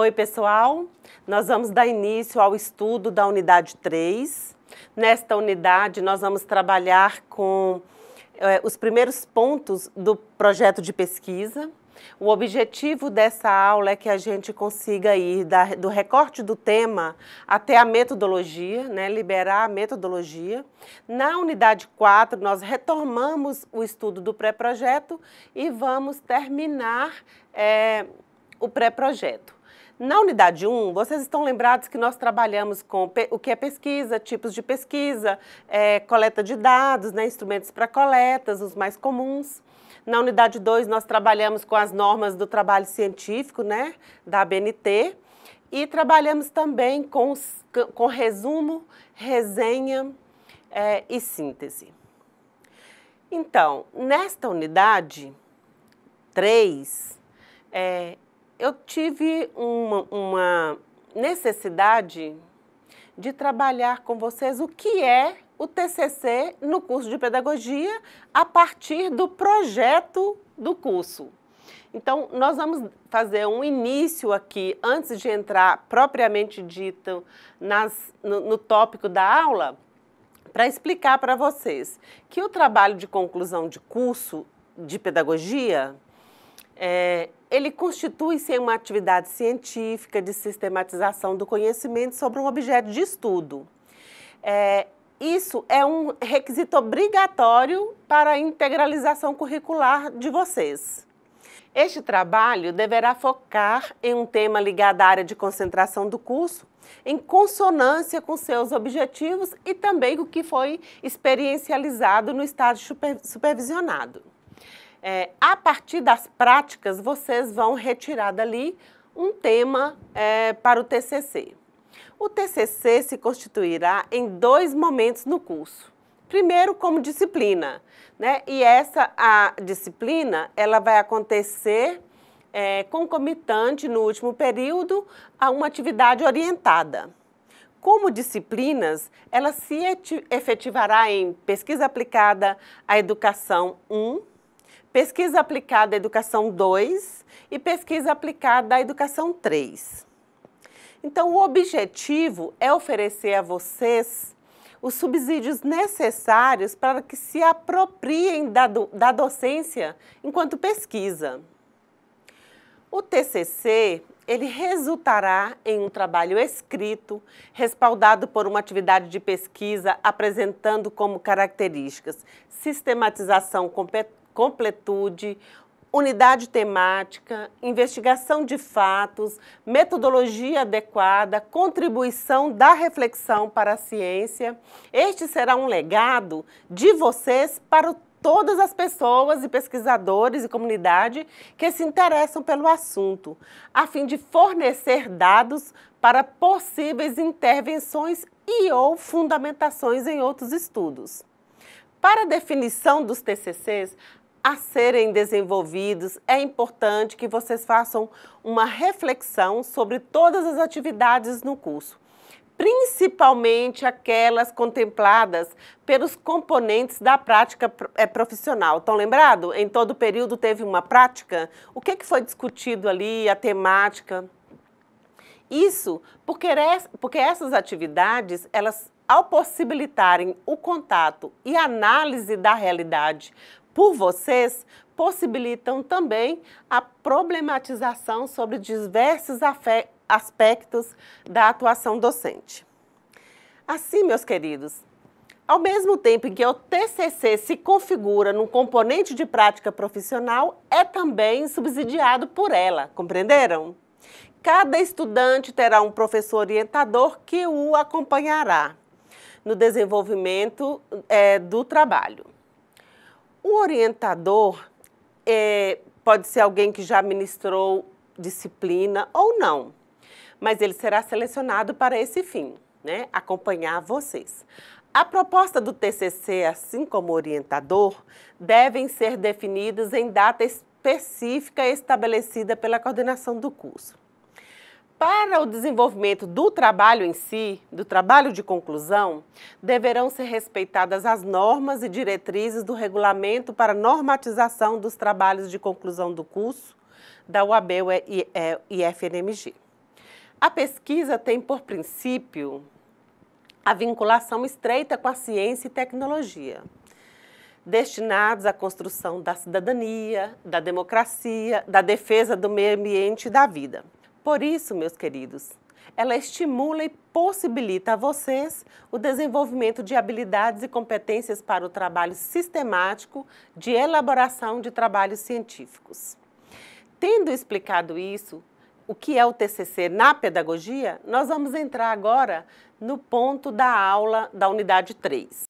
Oi, pessoal. Nós vamos dar início ao estudo da unidade 3. Nesta unidade, nós vamos trabalhar com eh, os primeiros pontos do projeto de pesquisa. O objetivo dessa aula é que a gente consiga ir da, do recorte do tema até a metodologia, né, liberar a metodologia. Na unidade 4, nós retomamos o estudo do pré-projeto e vamos terminar eh, o pré-projeto. Na unidade 1, vocês estão lembrados que nós trabalhamos com o que é pesquisa, tipos de pesquisa, é, coleta de dados, né, instrumentos para coletas, os mais comuns. Na unidade 2, nós trabalhamos com as normas do trabalho científico, né, da ABNT, e trabalhamos também com, com resumo, resenha é, e síntese. Então, nesta unidade 3, é, eu tive uma, uma necessidade de trabalhar com vocês o que é o TCC no curso de pedagogia a partir do projeto do curso. Então, nós vamos fazer um início aqui, antes de entrar propriamente dito nas, no, no tópico da aula, para explicar para vocês que o trabalho de conclusão de curso de pedagogia é, ele constitui-se em uma atividade científica de sistematização do conhecimento sobre um objeto de estudo. É, isso é um requisito obrigatório para a integralização curricular de vocês. Este trabalho deverá focar em um tema ligado à área de concentração do curso, em consonância com seus objetivos e também o que foi experiencializado no estágio supervisionado. É, a partir das práticas, vocês vão retirar dali um tema é, para o TCC. O TCC se constituirá em dois momentos no curso. Primeiro, como disciplina, né? E essa a disciplina, ela vai acontecer é, concomitante no último período a uma atividade orientada. Como disciplinas, ela se efetivará em pesquisa aplicada à educação 1, Pesquisa Aplicada Educação 2 e Pesquisa Aplicada Educação 3. Então, o objetivo é oferecer a vocês os subsídios necessários para que se apropriem da, do, da docência enquanto pesquisa. O TCC ele resultará em um trabalho escrito, respaldado por uma atividade de pesquisa, apresentando como características sistematização completude, unidade temática, investigação de fatos, metodologia adequada, contribuição da reflexão para a ciência. Este será um legado de vocês para todas as pessoas e pesquisadores e comunidade que se interessam pelo assunto, a fim de fornecer dados para possíveis intervenções e ou fundamentações em outros estudos. Para a definição dos TCCs a serem desenvolvidos, é importante que vocês façam uma reflexão sobre todas as atividades no curso, principalmente aquelas contempladas pelos componentes da prática eh, profissional. Estão lembrado? Em todo período teve uma prática? O que, que foi discutido ali, a temática? Isso porque, porque essas atividades, elas ao possibilitarem o contato e análise da realidade por vocês, possibilitam também a problematização sobre diversos aspectos da atuação docente. Assim, meus queridos, ao mesmo tempo em que o TCC se configura num componente de prática profissional, é também subsidiado por ela, compreenderam? Cada estudante terá um professor orientador que o acompanhará no desenvolvimento é, do trabalho. O orientador é, pode ser alguém que já ministrou disciplina ou não, mas ele será selecionado para esse fim, né? acompanhar vocês. A proposta do TCC, assim como orientador, devem ser definidas em data específica estabelecida pela coordenação do curso. Para o desenvolvimento do trabalho em si, do trabalho de conclusão, deverão ser respeitadas as normas e diretrizes do regulamento para normatização dos trabalhos de conclusão do curso da UAB e FNMG. A pesquisa tem por princípio a vinculação estreita com a ciência e tecnologia, destinados à construção da cidadania, da democracia, da defesa do meio ambiente e da vida. Por isso, meus queridos, ela estimula e possibilita a vocês o desenvolvimento de habilidades e competências para o trabalho sistemático de elaboração de trabalhos científicos. Tendo explicado isso, o que é o TCC na pedagogia, nós vamos entrar agora no ponto da aula da unidade 3.